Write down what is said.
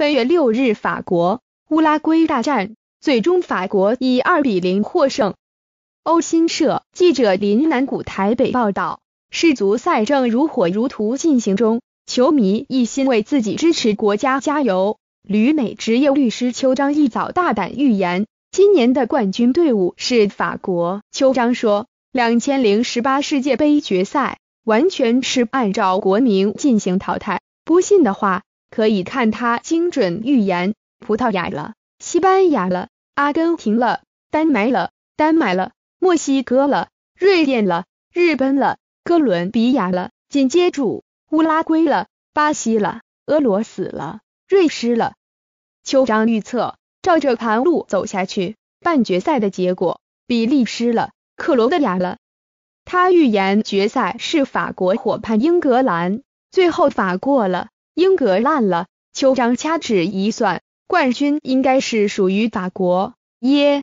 三月六日，法国乌拉圭大战最终法国以二比零获胜。欧新社记者林南谷台北报道，世足赛正如火如荼进行中，球迷一心为自己支持国家加油。旅美职业律师邱章一早大胆预言，今年的冠军队伍是法国。邱章说，两千零十八世界杯决赛完全是按照国名进行淘汰，不信的话。可以看他精准预言葡萄牙了、西班牙了、阿根廷了、丹麦了、丹麦了、墨西哥了、瑞典了、日本了、哥伦比亚了，紧接着乌拉圭了、巴西了、俄罗斯了、瑞士了。邱章预测照着盘路走下去，半决赛的结果比利时了、克罗地亚了。他预言决赛是法国伙伴英格兰，最后法国了。英格烂了，丘长掐指一算，冠军应该是属于法国耶。